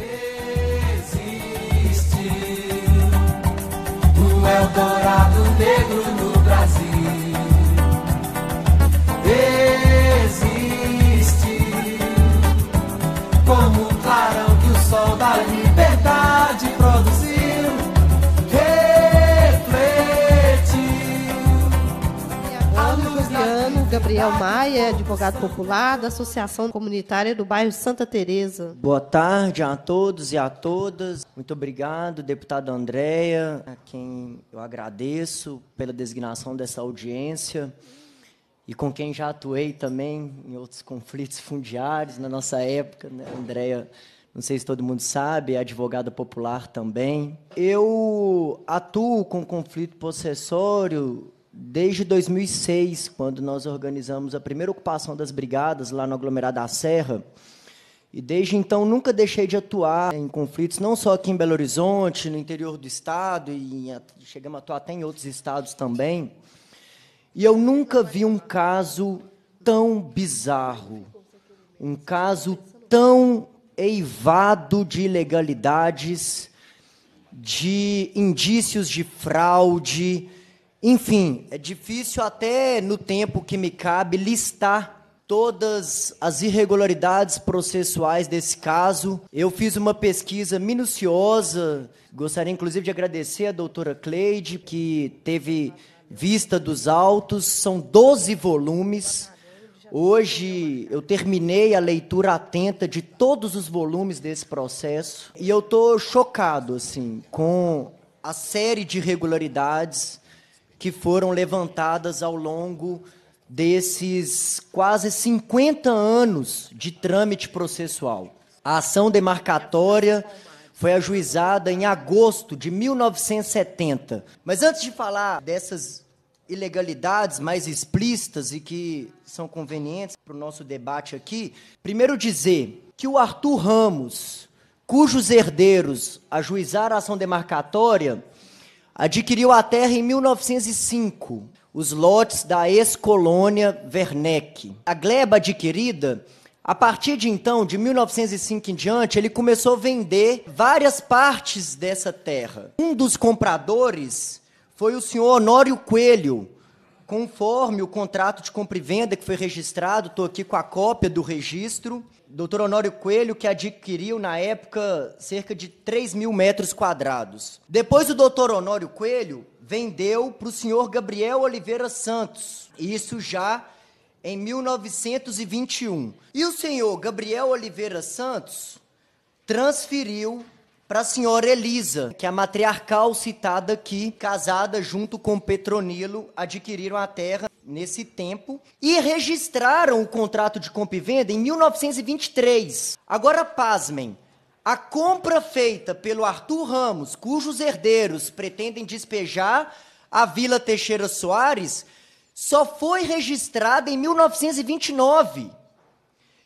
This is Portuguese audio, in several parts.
Yeah. Gabriel Maia, é advogado popular da Associação Comunitária do Bairro Santa Teresa. Boa tarde a todos e a todas. Muito obrigado, deputado Andréia, a quem eu agradeço pela designação dessa audiência e com quem já atuei também em outros conflitos fundiários na nossa época. Né? Andréia, não sei se todo mundo sabe, é advogada popular também. Eu atuo com conflito possessório desde 2006, quando nós organizamos a primeira ocupação das brigadas lá no aglomerado da Serra. E desde então nunca deixei de atuar em conflitos, não só aqui em Belo Horizonte, no interior do estado, e chegamos a atuar até em outros estados também. E eu nunca vi um caso tão bizarro, um caso tão eivado de ilegalidades, de indícios de fraude, enfim, é difícil até no tempo que me cabe listar todas as irregularidades processuais desse caso. Eu fiz uma pesquisa minuciosa. Gostaria inclusive de agradecer à doutora Cleide, que teve vista dos autos. São 12 volumes. Hoje eu terminei a leitura atenta de todos os volumes desse processo e eu estou chocado assim com a série de irregularidades que foram levantadas ao longo desses quase 50 anos de trâmite processual. A ação demarcatória foi ajuizada em agosto de 1970. Mas antes de falar dessas ilegalidades mais explícitas e que são convenientes para o nosso debate aqui, primeiro dizer que o Arthur Ramos, cujos herdeiros ajuizaram a ação demarcatória, Adquiriu a terra em 1905, os lotes da ex-colônia Werneck. A gleba adquirida a partir de então, de 1905 em diante, ele começou a vender várias partes dessa terra. Um dos compradores foi o senhor Honório Coelho, conforme o contrato de compra e venda que foi registrado, estou aqui com a cópia do registro. Doutor Honório Coelho, que adquiriu na época cerca de 3 mil metros quadrados. Depois o doutor Honório Coelho vendeu para o senhor Gabriel Oliveira Santos, isso já em 1921. E o senhor Gabriel Oliveira Santos transferiu para a senhora Elisa, que é a matriarcal citada aqui, casada junto com Petronilo, adquiriram a terra nesse tempo e registraram o contrato de compra e venda em 1923. Agora, pasmem. A compra feita pelo Arthur Ramos, cujos herdeiros pretendem despejar a Vila Teixeira Soares, só foi registrada em 1929,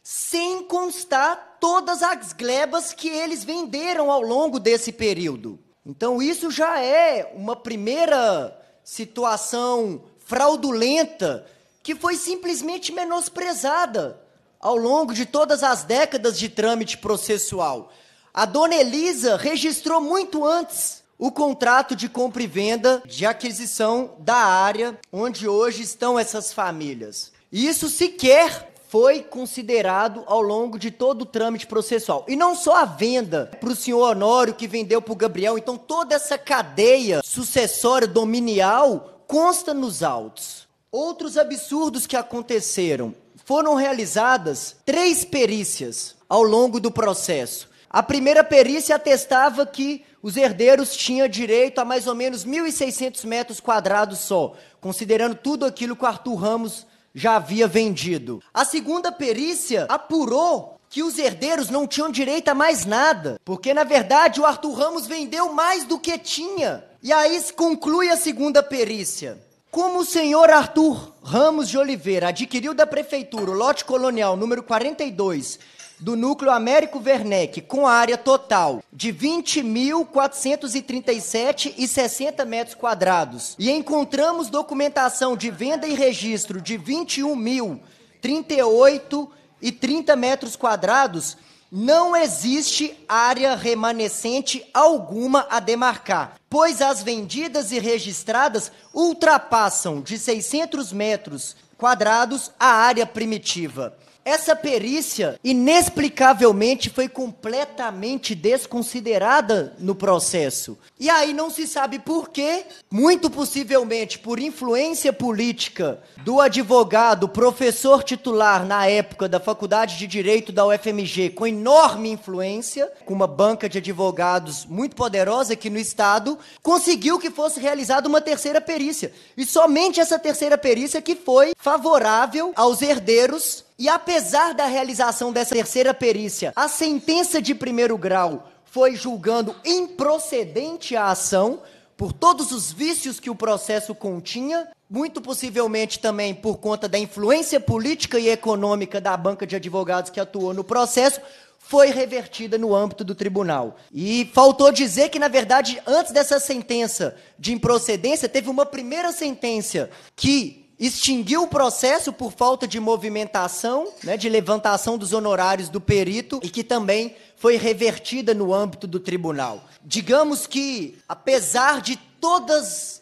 sem constar todas as glebas que eles venderam ao longo desse período. Então, isso já é uma primeira situação fraudulenta que foi simplesmente menosprezada ao longo de todas as décadas de trâmite processual. A dona Elisa registrou muito antes o contrato de compra e venda de aquisição da área onde hoje estão essas famílias. Isso sequer foi considerado ao longo de todo o trâmite processual. E não só a venda é para o senhor Honório que vendeu para o Gabriel, então toda essa cadeia sucessória dominial consta nos autos. Outros absurdos que aconteceram foram realizadas três perícias ao longo do processo. A primeira perícia atestava que os herdeiros tinham direito a mais ou menos 1.600 metros quadrados só, considerando tudo aquilo que o Arthur Ramos já havia vendido. A segunda perícia apurou que os herdeiros não tinham direito a mais nada, porque na verdade o Arthur Ramos vendeu mais do que tinha. E aí conclui a segunda perícia. Como o senhor Arthur Ramos de Oliveira adquiriu da prefeitura o lote colonial número 42 do núcleo Américo Werneck, com área total de 20.437 e 60 metros quadrados. E encontramos documentação de venda e registro de 21.038 e 30 metros quadrados não existe área remanescente alguma a demarcar, pois as vendidas e registradas ultrapassam de 600 metros quadrados a área primitiva. Essa perícia, inexplicavelmente, foi completamente desconsiderada no processo. E aí não se sabe por quê, muito possivelmente por influência política do advogado, professor titular na época da Faculdade de Direito da UFMG, com enorme influência, com uma banca de advogados muito poderosa aqui no estado, conseguiu que fosse realizada uma terceira perícia. E somente essa terceira perícia que foi favorável aos herdeiros e apesar da realização dessa terceira perícia, a sentença de primeiro grau foi julgando improcedente a ação por todos os vícios que o processo continha, muito possivelmente também por conta da influência política e econômica da banca de advogados que atuou no processo, foi revertida no âmbito do tribunal. E faltou dizer que, na verdade, antes dessa sentença de improcedência, teve uma primeira sentença que extinguiu o processo por falta de movimentação, né, de levantação dos honorários do perito e que também foi revertida no âmbito do tribunal. Digamos que, apesar de todas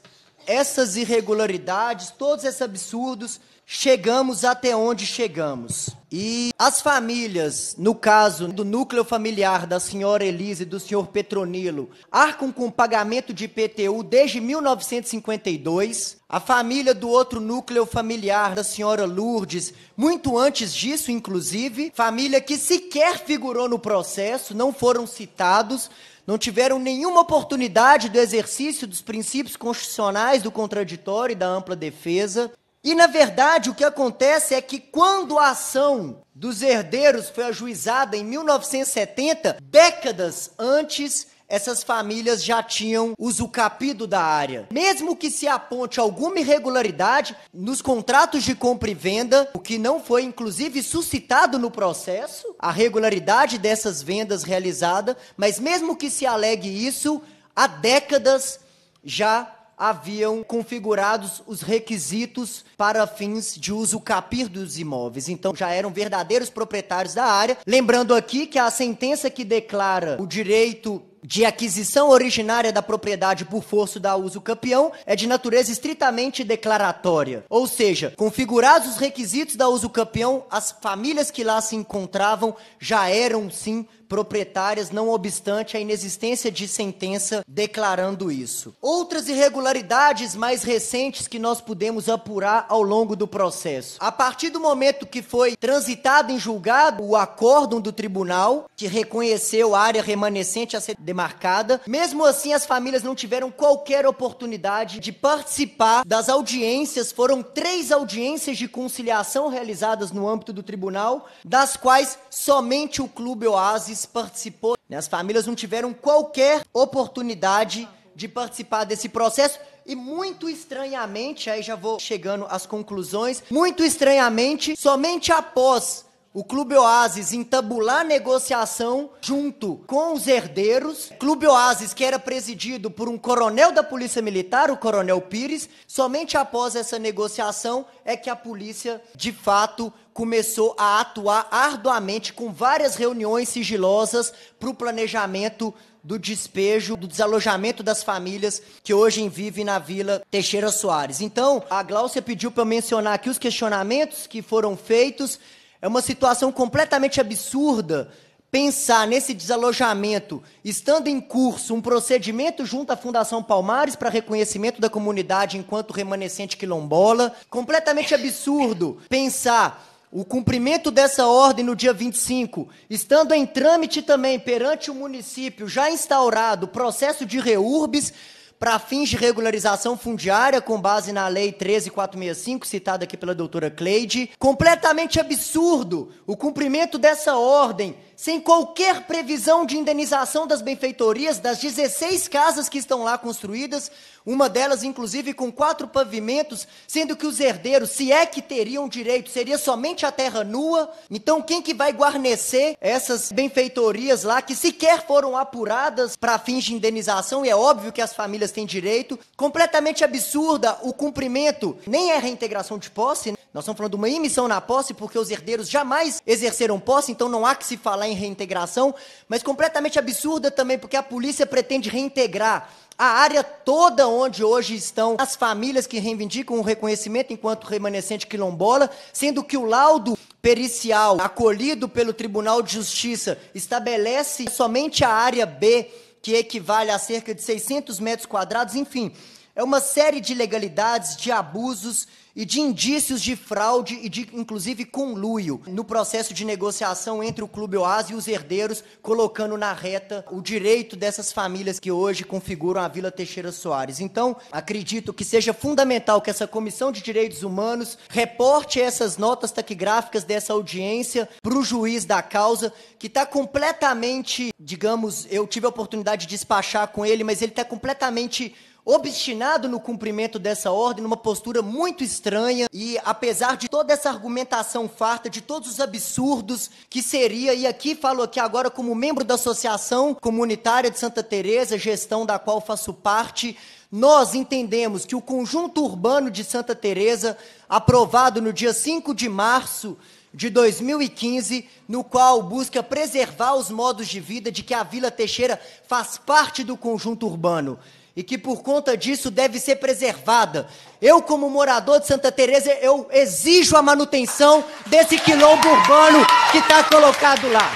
essas irregularidades, todos esses absurdos, chegamos até onde chegamos. E as famílias, no caso do núcleo familiar da senhora Elise e do senhor Petronilo, arcam com pagamento de IPTU desde 1952. A família do outro núcleo familiar da senhora Lourdes, muito antes disso, inclusive, família que sequer figurou no processo, não foram citados, não tiveram nenhuma oportunidade do exercício dos princípios constitucionais do contraditório e da ampla defesa. E, na verdade, o que acontece é que quando a ação dos herdeiros foi ajuizada em 1970, décadas antes, essas famílias já tinham usucapido da área. Mesmo que se aponte alguma irregularidade nos contratos de compra e venda, o que não foi inclusive suscitado no processo, a regularidade dessas vendas realizada, mas mesmo que se alegue isso, há décadas já haviam configurados os requisitos para fins de uso capir dos imóveis. Então já eram verdadeiros proprietários da área. Lembrando aqui que a sentença que declara o direito de aquisição originária da propriedade por força da uso campeão é de natureza estritamente declaratória, ou seja, configurados os requisitos da uso campeão, as famílias que lá se encontravam já eram sim proprietárias, não obstante a inexistência de sentença declarando isso. Outras irregularidades mais recentes que nós pudemos apurar ao longo do processo. A partir do momento que foi transitado em julgado o acórdão do tribunal, que reconheceu a área remanescente a ser demarcada. Mesmo assim, as famílias não tiveram qualquer oportunidade de participar das audiências. Foram três audiências de conciliação realizadas no âmbito do tribunal, das quais somente o Clube Oasis participou. Né, as famílias não tiveram qualquer oportunidade de participar desse processo. E muito estranhamente, aí já vou chegando às conclusões, muito estranhamente, somente após o Clube Oasis entabular negociação junto com os herdeiros. Clube Oasis, que era presidido por um coronel da Polícia Militar, o Coronel Pires, somente após essa negociação é que a polícia, de fato, começou a atuar arduamente com várias reuniões sigilosas para o planejamento do despejo, do desalojamento das famílias que hoje vivem na Vila Teixeira Soares. Então, a Gláucia pediu para mencionar aqui os questionamentos que foram feitos é uma situação completamente absurda pensar nesse desalojamento, estando em curso um procedimento junto à Fundação Palmares para reconhecimento da comunidade enquanto remanescente quilombola. Completamente absurdo pensar o cumprimento dessa ordem no dia 25, estando em trâmite também perante o município já instaurado processo de reurbes para fins de regularização fundiária com base na Lei 13465, citada aqui pela doutora Cleide. Completamente absurdo o cumprimento dessa ordem sem qualquer previsão de indenização das benfeitorias das 16 casas que estão lá construídas, uma delas inclusive com quatro pavimentos, sendo que os herdeiros, se é que teriam direito, seria somente a terra nua. Então quem que vai guarnecer essas benfeitorias lá que sequer foram apuradas para fins de indenização? E é óbvio que as famílias têm direito. Completamente absurda o cumprimento, nem é reintegração de posse, nós estamos falando de uma emissão na posse, porque os herdeiros jamais exerceram posse, então não há que se falar em reintegração, mas completamente absurda também, porque a polícia pretende reintegrar a área toda onde hoje estão as famílias que reivindicam o reconhecimento enquanto remanescente quilombola, sendo que o laudo pericial acolhido pelo Tribunal de Justiça estabelece somente a área B, que equivale a cerca de 600 metros quadrados, enfim. É uma série de ilegalidades, de abusos e de indícios de fraude e de, inclusive, conluio no processo de negociação entre o Clube Oásis e os herdeiros, colocando na reta o direito dessas famílias que hoje configuram a Vila Teixeira Soares. Então, acredito que seja fundamental que essa Comissão de Direitos Humanos reporte essas notas taquigráficas dessa audiência para o juiz da causa, que está completamente, digamos, eu tive a oportunidade de despachar com ele, mas ele está completamente obstinado no cumprimento dessa ordem, numa postura muito estranha, e apesar de toda essa argumentação farta, de todos os absurdos que seria, e aqui falo aqui agora como membro da Associação Comunitária de Santa Teresa, gestão da qual faço parte, nós entendemos que o conjunto urbano de Santa Teresa, aprovado no dia 5 de março de 2015, no qual busca preservar os modos de vida de que a Vila Teixeira faz parte do conjunto urbano e que por conta disso deve ser preservada. Eu, como morador de Santa Teresa, eu exijo a manutenção desse quilombo urbano que está colocado lá,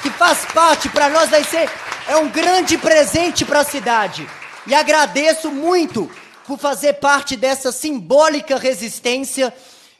que faz parte para nós vai ser é um grande presente para a cidade. E agradeço muito por fazer parte dessa simbólica resistência.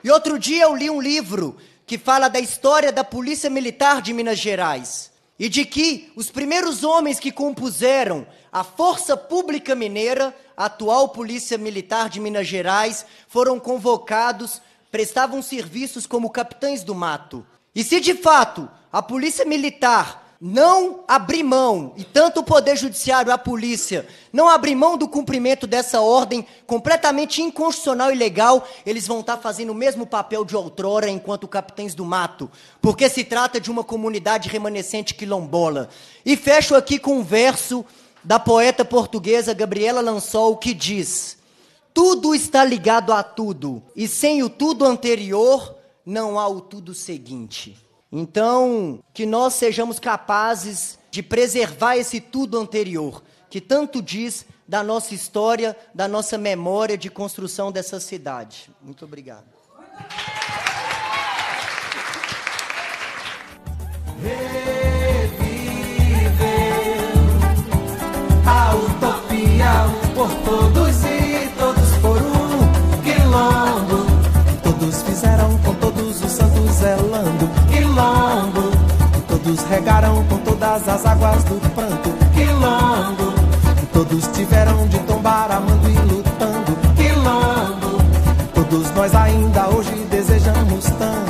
E outro dia eu li um livro que fala da história da Polícia Militar de Minas Gerais e de que os primeiros homens que compuseram a Força Pública Mineira, a atual Polícia Militar de Minas Gerais, foram convocados, prestavam serviços como capitães do mato. E se de fato a Polícia Militar não abrir mão, e tanto o Poder Judiciário, a polícia, não abrir mão do cumprimento dessa ordem completamente inconstitucional e legal, eles vão estar fazendo o mesmo papel de outrora enquanto capitães do mato, porque se trata de uma comunidade remanescente quilombola. E fecho aqui com um verso da poeta portuguesa Gabriela Lansol, que diz: Tudo está ligado a tudo, e sem o tudo anterior, não há o tudo seguinte. Então, que nós sejamos capazes de preservar esse tudo anterior, que tanto diz da nossa história, da nossa memória de construção dessa cidade. Muito obrigado. regarão com todas as águas do pranto. Quilombo, que todos tiveram de tombar amando e lutando. Quilombo, todos nós ainda hoje desejamos tanto.